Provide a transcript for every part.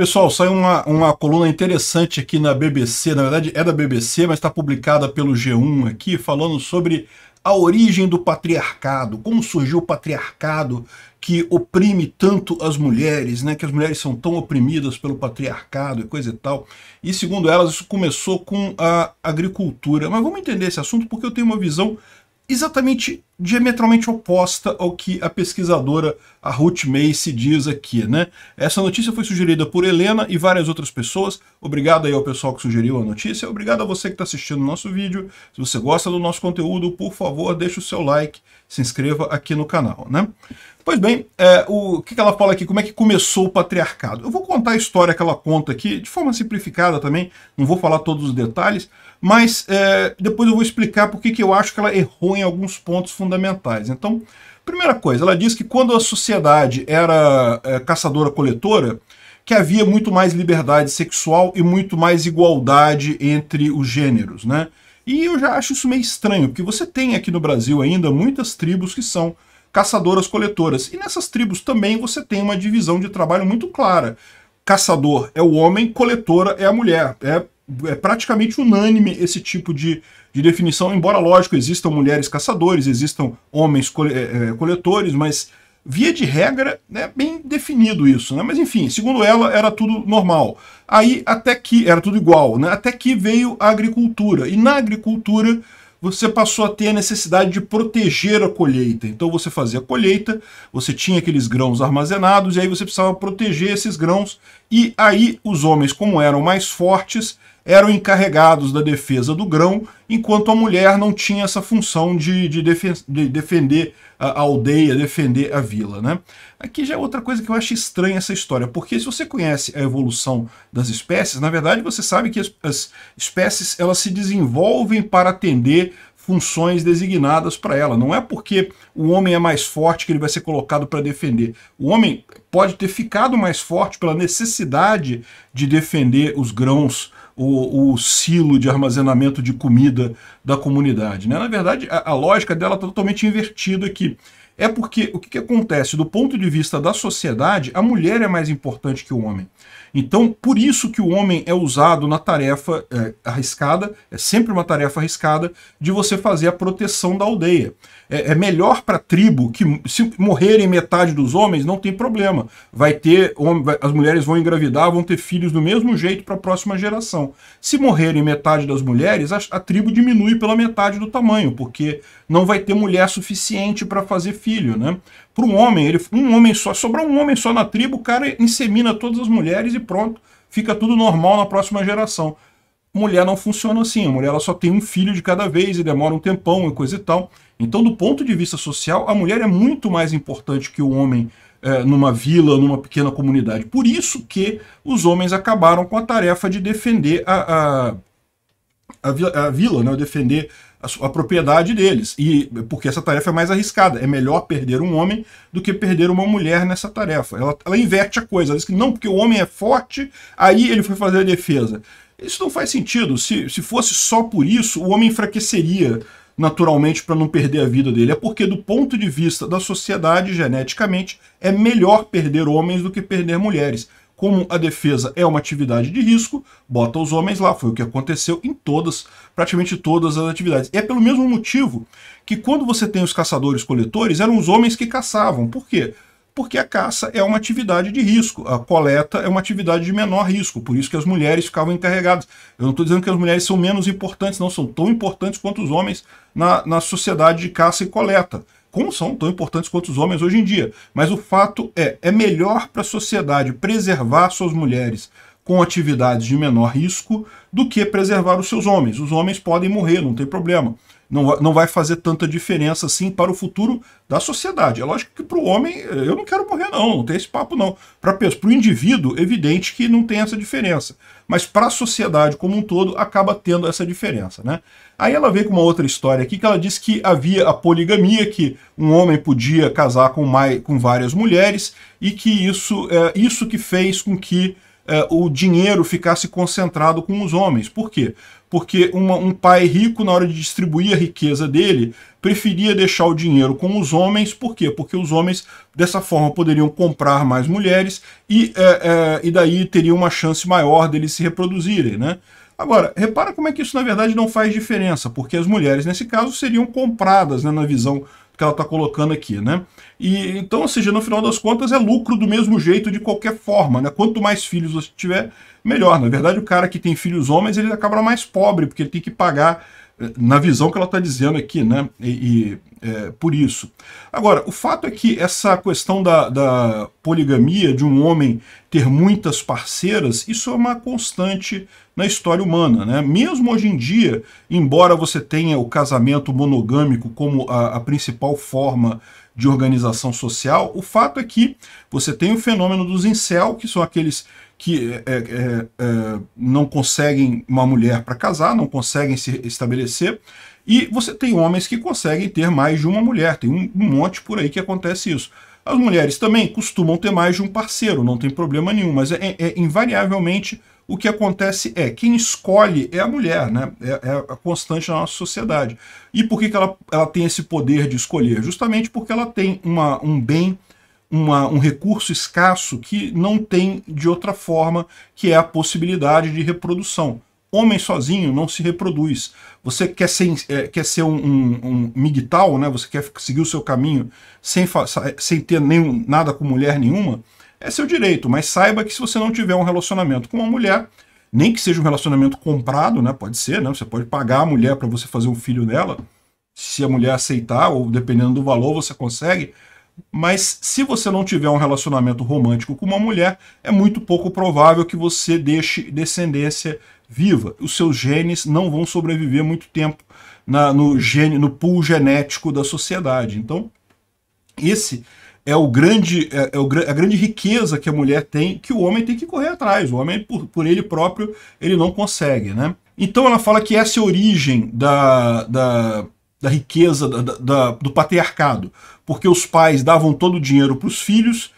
Pessoal, saiu uma, uma coluna interessante aqui na BBC, na verdade é da BBC, mas está publicada pelo G1 aqui, falando sobre a origem do patriarcado, como surgiu o patriarcado que oprime tanto as mulheres, né? que as mulheres são tão oprimidas pelo patriarcado e coisa e tal. E segundo elas, isso começou com a agricultura. Mas vamos entender esse assunto porque eu tenho uma visão exatamente diametralmente oposta ao que a pesquisadora a Ruth Macy diz aqui, né? Essa notícia foi sugerida por Helena e várias outras pessoas. Obrigado aí ao pessoal que sugeriu a notícia. Obrigado a você que está assistindo o nosso vídeo. Se você gosta do nosso conteúdo, por favor, deixe o seu like, se inscreva aqui no canal, né? Pois bem, é, o que, que ela fala aqui? Como é que começou o patriarcado? Eu vou contar a história que ela conta aqui, de forma simplificada também, não vou falar todos os detalhes, mas é, depois eu vou explicar por que eu acho que ela errou em alguns pontos fundamentais. Então, primeira coisa, ela diz que quando a sociedade era é, caçadora-coletora, que havia muito mais liberdade sexual e muito mais igualdade entre os gêneros, né? E eu já acho isso meio estranho, porque você tem aqui no Brasil ainda muitas tribos que são caçadoras-coletoras. E nessas tribos também você tem uma divisão de trabalho muito clara. Caçador é o homem, coletora é a mulher. É é praticamente unânime esse tipo de, de definição, embora, lógico, existam mulheres caçadores, existam homens cole, é, é coletores, mas via de regra é né, bem definido isso. Né? Mas enfim, segundo ela, era tudo normal. Aí até que, era tudo igual, né? até que veio a agricultura. E na agricultura você passou a ter a necessidade de proteger a colheita. Então você fazia a colheita, você tinha aqueles grãos armazenados e aí você precisava proteger esses grãos. E aí os homens, como eram mais fortes, eram encarregados da defesa do grão, enquanto a mulher não tinha essa função de, de, defen de defender a aldeia, defender a vila. Né? Aqui já é outra coisa que eu acho estranha essa história, porque se você conhece a evolução das espécies, na verdade você sabe que as, as espécies elas se desenvolvem para atender funções designadas para ela. Não é porque o homem é mais forte que ele vai ser colocado para defender. O homem pode ter ficado mais forte pela necessidade de defender os grãos, o, o silo de armazenamento de comida da comunidade. Né? Na verdade, a, a lógica dela está totalmente invertida aqui. É porque o que, que acontece? Do ponto de vista da sociedade, a mulher é mais importante que o homem. Então, por isso que o homem é usado na tarefa é, arriscada, é sempre uma tarefa arriscada, de você fazer a proteção da aldeia. É, é melhor para a tribo que, se morrerem metade dos homens, não tem problema. Vai ter, as mulheres vão engravidar, vão ter filhos do mesmo jeito para a próxima geração. Se morrerem metade das mulheres, a, a tribo diminui pela metade do tamanho, porque não vai ter mulher suficiente para fazer filho, né? para um homem, ele, um homem só, sobrar um homem só na tribo, o cara insemina todas as mulheres e pronto, fica tudo normal na próxima geração. Mulher não funciona assim, a mulher ela só tem um filho de cada vez e demora um tempão e coisa e tal. Então, do ponto de vista social, a mulher é muito mais importante que o homem é, numa vila, numa pequena comunidade. Por isso que os homens acabaram com a tarefa de defender a, a, a, a vila, né? defender a, a, propriedade deles. E porque essa tarefa é mais arriscada. É melhor perder um homem do que perder uma mulher nessa tarefa. Ela, ela inverte a coisa. Ela diz que não, porque o homem é forte, aí ele foi fazer a defesa. Isso não faz sentido. Se, se fosse só por isso, o homem enfraqueceria naturalmente para não perder a vida dele. É porque, do ponto de vista da sociedade, geneticamente, é melhor perder homens do que perder mulheres como a defesa é uma atividade de risco, bota os homens lá. Foi o que aconteceu em todas, praticamente todas as atividades. E é pelo mesmo motivo que quando você tem os caçadores-coletores, eram os homens que caçavam. Por quê? porque a caça é uma atividade de risco, a coleta é uma atividade de menor risco, por isso que as mulheres ficavam encarregadas. Eu não estou dizendo que as mulheres são menos importantes, não, são tão importantes quanto os homens na, na sociedade de caça e coleta como são tão importantes quanto os homens hoje em dia. Mas o fato é, é melhor para a sociedade preservar suas mulheres com atividades de menor risco do que preservar os seus homens. Os homens podem morrer, não tem problema não, não vai fazer tanta diferença assim para o futuro da sociedade. É lógico que para o homem, eh, eu não quero morrer não, não tem esse papo não. Para o indivíduo, evidente que não tem essa diferença. Mas para a sociedade como um todo, acaba tendo essa diferença. Né? Aí ela veio com uma outra história aqui, que ela diz que havia a poligamia, que um homem podia casar com, mais, com várias mulheres, e que isso, é, isso que fez com que é, o dinheiro ficasse concentrado com os homens. Por quê? porque uma, um pai rico, na hora de distribuir a riqueza dele, preferia deixar o dinheiro com os homens. Por quê? Porque os homens, dessa forma, poderiam comprar mais mulheres e, é, é, e daí teriam uma chance maior deles se reproduzirem, né? Agora, repara como é que isso na verdade não faz diferença, porque as mulheres, nesse caso, seriam compradas né, na visão que ela está colocando aqui, né? E então, ou seja, no final das contas é lucro do mesmo jeito de qualquer forma, né? Quanto mais filhos você tiver, melhor. Na verdade, o cara que tem filhos homens, ele acaba mais pobre, porque ele tem que pagar na visão que ela está dizendo aqui, né? E, e é, por isso. Agora, o fato é que essa questão da, da poligamia, de um homem ter muitas parceiras, isso é uma constante na história humana. Né? Mesmo hoje em dia, embora você tenha o casamento monogâmico como a, a principal forma de organização social, o fato é que você tem o fenômeno dos incel, que são aqueles que é, é, é, não conseguem uma mulher para casar, não conseguem se estabelecer, e você tem homens que conseguem ter mais de uma mulher, tem um, um monte por aí que acontece isso. As mulheres também costumam ter mais de um parceiro, não tem problema nenhum, mas é, é, é invariavelmente o que acontece é, quem escolhe é a mulher, né? é, é a constante na nossa sociedade. E por que, que ela, ela tem esse poder de escolher? Justamente porque ela tem uma, um bem uma, um recurso escasso que não tem de outra forma, que é a possibilidade de reprodução. Homem sozinho não se reproduz. Você quer ser, é, quer ser um, um, um né? você quer seguir o seu caminho sem, sem ter nenhum, nada com mulher nenhuma, é seu direito, mas saiba que se você não tiver um relacionamento com uma mulher, nem que seja um relacionamento comprado, né? Pode ser, né? Você pode pagar a mulher para você fazer um filho dela, se a mulher aceitar, ou dependendo do valor, você consegue. Mas se você não tiver um relacionamento romântico com uma mulher, é muito pouco provável que você deixe descendência viva. Os seus genes não vão sobreviver muito tempo na, no, gene, no pool genético da sociedade. Então, esse é o grande é, é o, a grande riqueza que a mulher tem que o homem tem que correr atrás. O homem por, por ele próprio ele não consegue, né? Então ela fala que essa é a origem da, da, da riqueza da, da, do patriarcado, porque os pais davam todo o dinheiro para os filhos,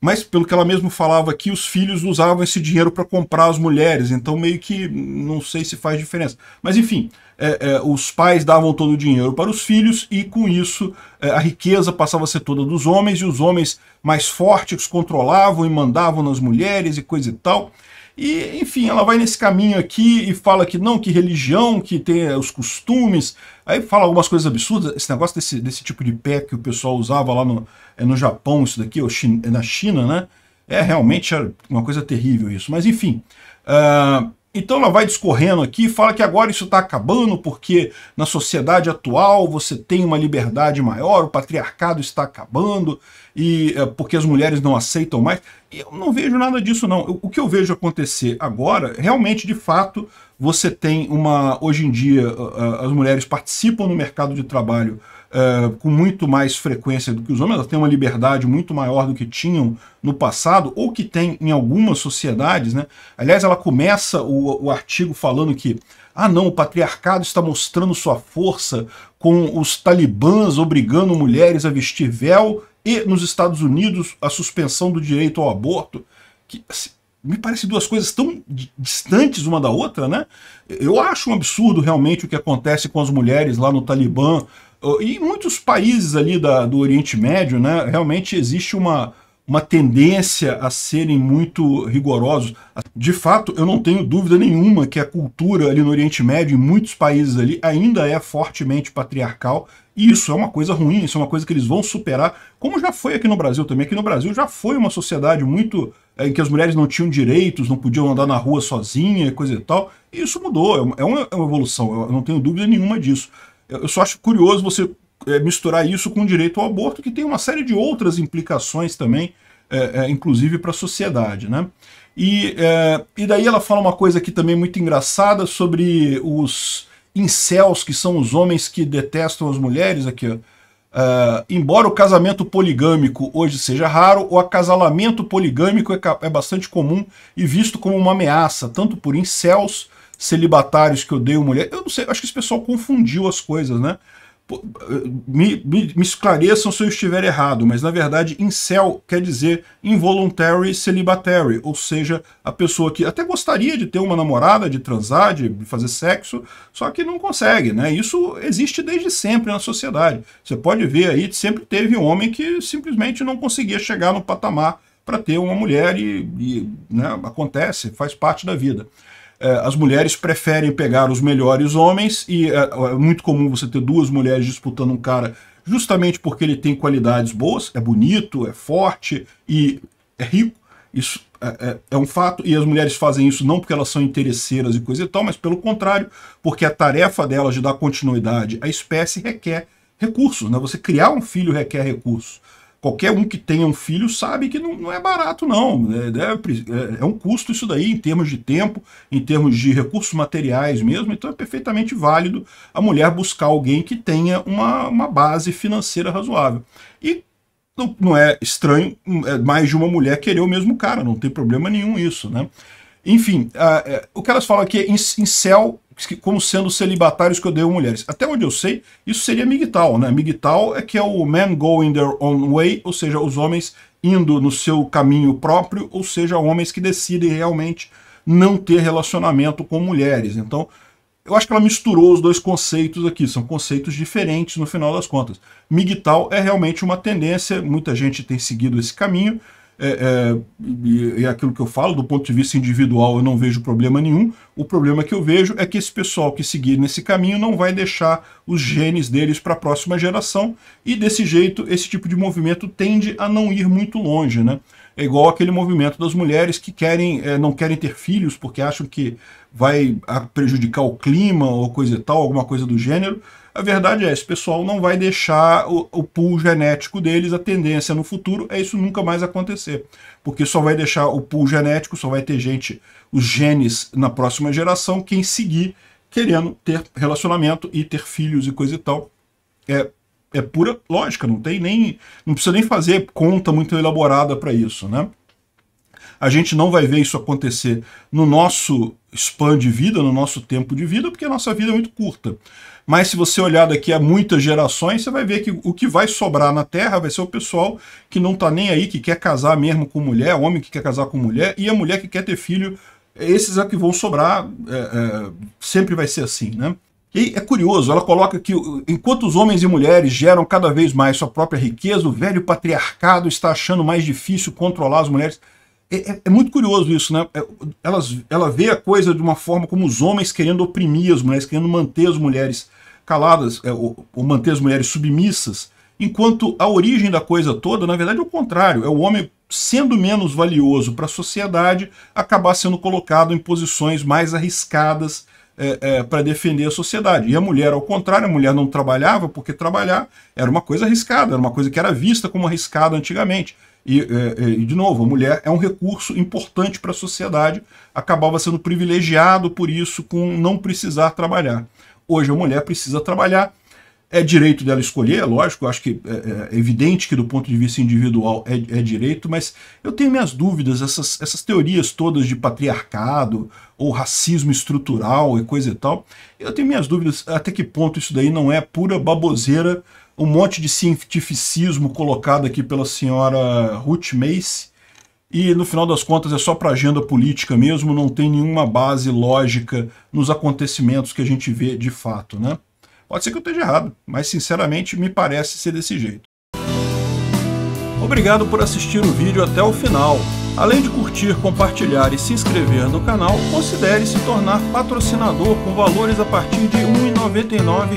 mas pelo que ela mesma falava aqui, os filhos usavam esse dinheiro para comprar as mulheres, então meio que não sei se faz diferença. Mas enfim, é, é, os pais davam todo o dinheiro para os filhos e com isso é, a riqueza passava a ser toda dos homens e os homens mais fortes controlavam e mandavam nas mulheres e coisa e tal. E, enfim, ela vai nesse caminho aqui e fala que não, que religião, que tem é, os costumes. Aí fala algumas coisas absurdas. Esse negócio desse, desse tipo de pé que o pessoal usava lá no, é, no Japão, isso daqui, ou é na China, né? É realmente uma coisa terrível isso. Mas, enfim... Uh, então ela vai discorrendo aqui, fala que agora isso está acabando porque na sociedade atual você tem uma liberdade maior, o patriarcado está acabando e é, porque as mulheres não aceitam mais. Eu não vejo nada disso não. o que eu vejo acontecer agora, realmente de fato, você tem uma hoje em dia as mulheres participam no mercado de trabalho uh, com muito mais frequência do que os homens, elas têm uma liberdade muito maior do que tinham no passado, ou que tem em algumas sociedades. Né? Aliás, ela começa o, o artigo falando que ah não, o patriarcado está mostrando sua força com os talibãs obrigando mulheres a vestir véu e, nos Estados Unidos, a suspensão do direito ao aborto. Que, assim, me parece duas coisas tão distantes uma da outra, né? Eu acho um absurdo realmente o que acontece com as mulheres lá no Talibã, e muitos países ali da, do Oriente Médio, né, realmente existe uma, uma tendência a serem muito rigorosos. De fato, eu não tenho dúvida nenhuma que a cultura ali no Oriente Médio, em muitos países ali, ainda é fortemente patriarcal. E isso é uma coisa ruim, isso é uma coisa que eles vão superar, como já foi aqui no Brasil também. Aqui no Brasil já foi uma sociedade muito eh, em que as mulheres não tinham direitos, não podiam andar na rua sozinha, coisa e tal. E isso mudou, é uma, é uma evolução, eu não tenho dúvida nenhuma disso. Eu só acho curioso você é, misturar isso com o direito ao aborto, que tem uma série de outras implicações também, é, é, inclusive para a sociedade, né? E, e daí ela fala uma coisa aqui também muito engraçada sobre os incels, que são os homens que detestam as mulheres, aqui, ó. Uh, embora o casamento poligâmico hoje seja raro, o acasalamento poligâmico é, é, bastante comum e visto como uma ameaça, tanto por incels celibatários que odeiam mulher. Eu não sei, acho que esse pessoal confundiu as coisas, né? Me, me, me esclareçam se eu estiver errado, mas na verdade incel quer dizer involuntary celibatary, ou seja, a pessoa que até gostaria de ter uma namorada, de transar, de fazer sexo, só que não consegue, né? Isso existe desde sempre na sociedade. Você pode ver aí, sempre teve um homem que simplesmente não conseguia chegar no patamar para ter uma mulher e, e né, acontece, faz parte da vida. É, as mulheres preferem pegar os melhores homens e é, é, muito comum você ter duas mulheres disputando um cara justamente porque ele tem qualidades boas, é bonito, é forte e é rico. Isso é, é, é, um fato, e as mulheres fazem isso não porque elas são interesseiras e coisa e tal, mas pelo contrário, porque a tarefa delas de dar continuidade à espécie requer recursos. Né? Você criar um filho requer recursos qualquer um que tenha um filho sabe que não, não é barato, não. É, é, é, é, um custo isso daí, em termos de tempo, em termos de recursos materiais mesmo. Então é perfeitamente válido a mulher buscar alguém que tenha uma, uma base financeira razoável. E não, não é estranho é mais de uma mulher querer o mesmo cara, não tem problema nenhum isso, né? Enfim, uh, o que elas falam aqui é céu como sendo celibatários que odeiam mulheres. Até onde eu sei, isso seria migital, né? Migtal é que é o men going their own way, ou seja, os homens indo no seu caminho próprio, ou seja, homens que decidem realmente não ter relacionamento com mulheres. Então, eu acho que ela misturou os dois conceitos aqui, são conceitos diferentes no final das contas. Migital é realmente uma tendência, muita gente tem seguido esse caminho, é, é, é, aquilo que eu falo, do ponto de vista individual eu não vejo problema nenhum, o problema que eu vejo é que esse pessoal que seguir nesse caminho não vai deixar os genes deles para a próxima geração, e desse jeito esse tipo de movimento tende a não ir muito longe, né? É igual aquele movimento das mulheres que querem, é, não querem ter filhos porque acham que vai ah, prejudicar o clima ou coisa e tal, alguma coisa do gênero, a verdade é, esse pessoal não vai deixar o, o pool genético deles, a tendência no futuro é isso nunca mais acontecer, porque só vai deixar o pool genético, só vai ter gente, os genes na próxima geração, quem seguir querendo ter relacionamento e ter filhos e coisa e tal. É, é pura lógica, não tem nem. não precisa nem fazer conta muito elaborada para isso, né? A gente não vai ver isso acontecer no nosso span de vida, no nosso tempo de vida, porque a nossa vida é muito curta. Mas se você olhar daqui a muitas gerações, você vai ver que o que vai sobrar na Terra vai ser o pessoal que não está nem aí, que quer casar mesmo com mulher, homem que quer casar com mulher, e a mulher que quer ter filho, esses é que vão sobrar, é, é, sempre vai ser assim, né? E é curioso, ela coloca que enquanto os homens e mulheres geram cada vez mais sua própria riqueza, o velho patriarcado está achando mais difícil controlar as mulheres. É, é, é, muito curioso isso, né? É, elas, ela vê a coisa de uma forma como os homens querendo oprimir as mulheres, querendo manter as mulheres caladas, é, ou, ou, manter as mulheres submissas, enquanto a origem da coisa toda, na verdade, é o contrário. É o homem, sendo menos valioso para a sociedade, acabar sendo colocado em posições mais arriscadas é, é para defender a sociedade. E a mulher, ao contrário, a mulher não trabalhava, porque trabalhar era uma coisa arriscada, era uma coisa que era vista como arriscada antigamente. E, é, é, e, de novo, a mulher é um recurso importante para a sociedade, acabava sendo privilegiado por isso, com não precisar trabalhar. Hoje a mulher precisa trabalhar, é direito dela escolher, é lógico, acho que é, é, evidente que do ponto de vista individual é, é direito, mas eu tenho minhas dúvidas, essas, essas, teorias todas de patriarcado ou racismo estrutural e coisa e tal, eu tenho minhas dúvidas até que ponto isso daí não é pura baboseira um monte de cientificismo colocado aqui pela senhora Ruth Mace, e no final das contas é só para agenda política mesmo, não tem nenhuma base lógica nos acontecimentos que a gente vê de fato, né? Pode ser que eu esteja errado, mas sinceramente me parece ser desse jeito. Obrigado por assistir o vídeo até o final. Além de curtir, compartilhar e se inscrever no canal, considere se tornar patrocinador com valores a partir de R$ 1,99